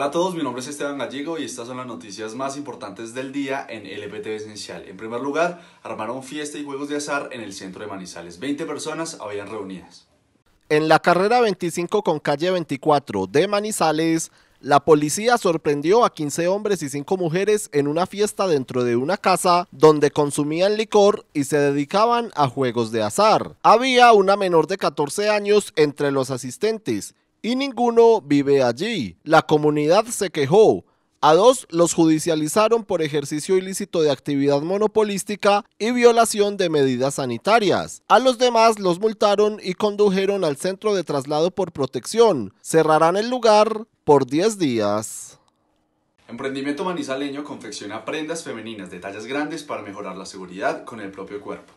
Hola a todos, mi nombre es Esteban Gallego y estas son las noticias más importantes del día en LPT Esencial. En primer lugar, armaron fiesta y juegos de azar en el centro de Manizales. 20 personas habían reunidas. En la carrera 25 con calle 24 de Manizales, la policía sorprendió a 15 hombres y 5 mujeres en una fiesta dentro de una casa donde consumían licor y se dedicaban a juegos de azar. Había una menor de 14 años entre los asistentes y ninguno vive allí. La comunidad se quejó. A dos los judicializaron por ejercicio ilícito de actividad monopolística y violación de medidas sanitarias. A los demás los multaron y condujeron al centro de traslado por protección. Cerrarán el lugar por 10 días. Emprendimiento manizaleño confecciona prendas femeninas de tallas grandes para mejorar la seguridad con el propio cuerpo.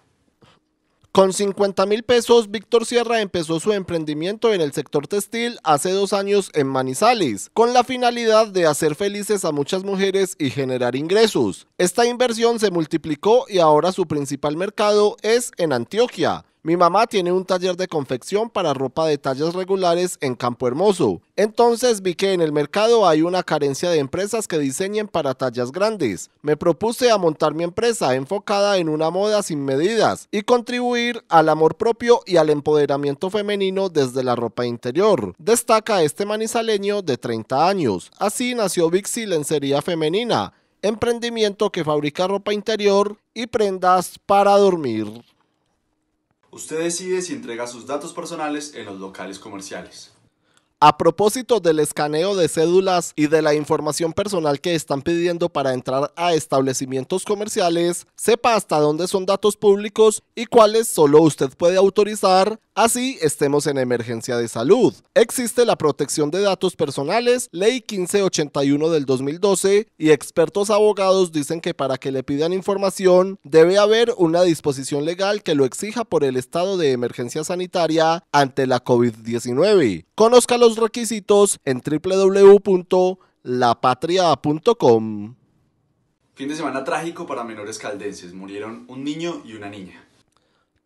Con 50 mil pesos, Víctor Sierra empezó su emprendimiento en el sector textil hace dos años en Manizales, con la finalidad de hacer felices a muchas mujeres y generar ingresos. Esta inversión se multiplicó y ahora su principal mercado es en Antioquia, mi mamá tiene un taller de confección para ropa de tallas regulares en Campo Hermoso. Entonces vi que en el mercado hay una carencia de empresas que diseñen para tallas grandes. Me propuse a montar mi empresa enfocada en una moda sin medidas y contribuir al amor propio y al empoderamiento femenino desde la ropa interior. Destaca este manizaleño de 30 años. Así nació Vixi Lencería Femenina, emprendimiento que fabrica ropa interior y prendas para dormir. Usted decide si entrega sus datos personales en los locales comerciales. A propósito del escaneo de cédulas y de la información personal que están pidiendo para entrar a establecimientos comerciales, sepa hasta dónde son datos públicos y cuáles solo usted puede autorizar Así estemos en emergencia de salud. Existe la protección de datos personales, ley 1581 del 2012, y expertos abogados dicen que para que le pidan información debe haber una disposición legal que lo exija por el estado de emergencia sanitaria ante la COVID-19. Conozca los requisitos en www.lapatria.com. Fin de semana trágico para menores caldenses. Murieron un niño y una niña.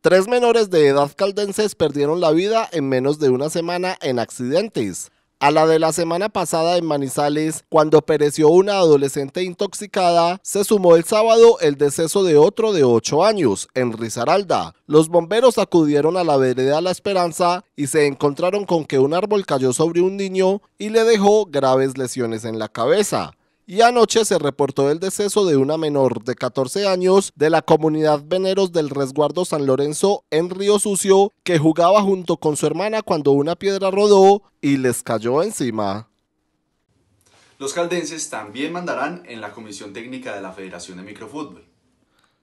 Tres menores de edad caldenses perdieron la vida en menos de una semana en accidentes. A la de la semana pasada en Manizales, cuando pereció una adolescente intoxicada, se sumó el sábado el deceso de otro de 8 años, en Risaralda. Los bomberos acudieron a la vereda La Esperanza y se encontraron con que un árbol cayó sobre un niño y le dejó graves lesiones en la cabeza y anoche se reportó el deceso de una menor de 14 años de la comunidad Veneros del Resguardo San Lorenzo en Río Sucio que jugaba junto con su hermana cuando una piedra rodó y les cayó encima. Los caldenses también mandarán en la Comisión Técnica de la Federación de Microfútbol.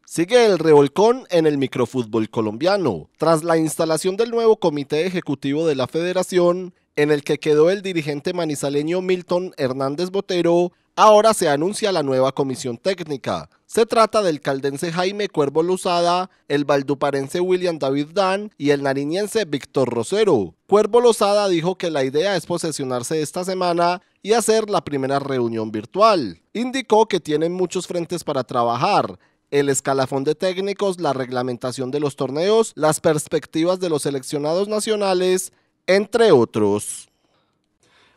Sigue el revolcón en el microfútbol colombiano. Tras la instalación del nuevo comité ejecutivo de la federación, en el que quedó el dirigente manizaleño Milton Hernández Botero, ahora se anuncia la nueva comisión técnica. Se trata del caldense Jaime Cuervo Lozada, el valduparense William David Dan y el nariñense Víctor Rosero. Cuervo Lozada dijo que la idea es posesionarse esta semana y hacer la primera reunión virtual. Indicó que tienen muchos frentes para trabajar, el escalafón de técnicos, la reglamentación de los torneos, las perspectivas de los seleccionados nacionales entre otros.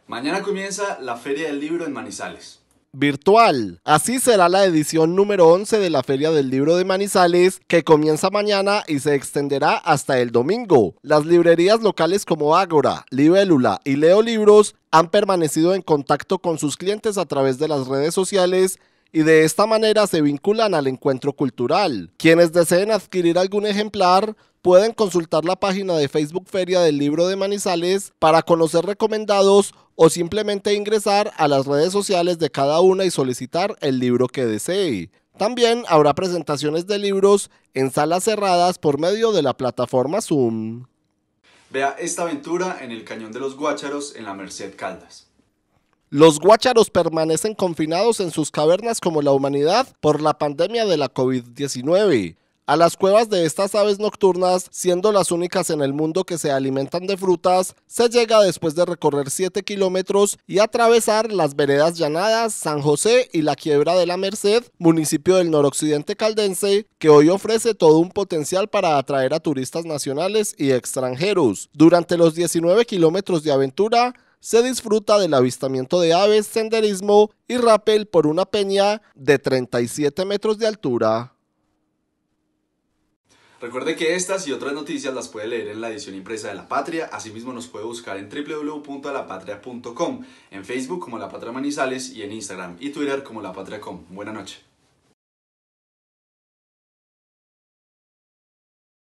Mañana comienza la Feria del Libro en Manizales virtual. Así será la edición número 11 de la Feria del Libro de Manizales, que comienza mañana y se extenderá hasta el domingo. Las librerías locales como Ágora, Libélula y Leo Libros han permanecido en contacto con sus clientes a través de las redes sociales y de esta manera se vinculan al encuentro cultural. Quienes deseen adquirir algún ejemplar pueden consultar la página de Facebook Feria del Libro de Manizales para conocer recomendados o simplemente ingresar a las redes sociales de cada una y solicitar el libro que desee. También habrá presentaciones de libros en salas cerradas por medio de la plataforma Zoom. Vea esta aventura en el Cañón de los Guácharos en la Merced Caldas. Los guácharos permanecen confinados en sus cavernas como la humanidad por la pandemia de la COVID-19. A las cuevas de estas aves nocturnas, siendo las únicas en el mundo que se alimentan de frutas, se llega después de recorrer 7 kilómetros y atravesar las veredas llanadas, San José y la Quiebra de la Merced, municipio del noroccidente caldense, que hoy ofrece todo un potencial para atraer a turistas nacionales y extranjeros. Durante los 19 kilómetros de aventura, se disfruta del avistamiento de aves, senderismo y rappel por una peña de 37 metros de altura. Recuerde que estas y otras noticias las puede leer en la edición impresa de La Patria, asimismo nos puede buscar en www.lapatria.com, en Facebook como La Patria Manizales y en Instagram y Twitter como La Patria Com. Buenas noches.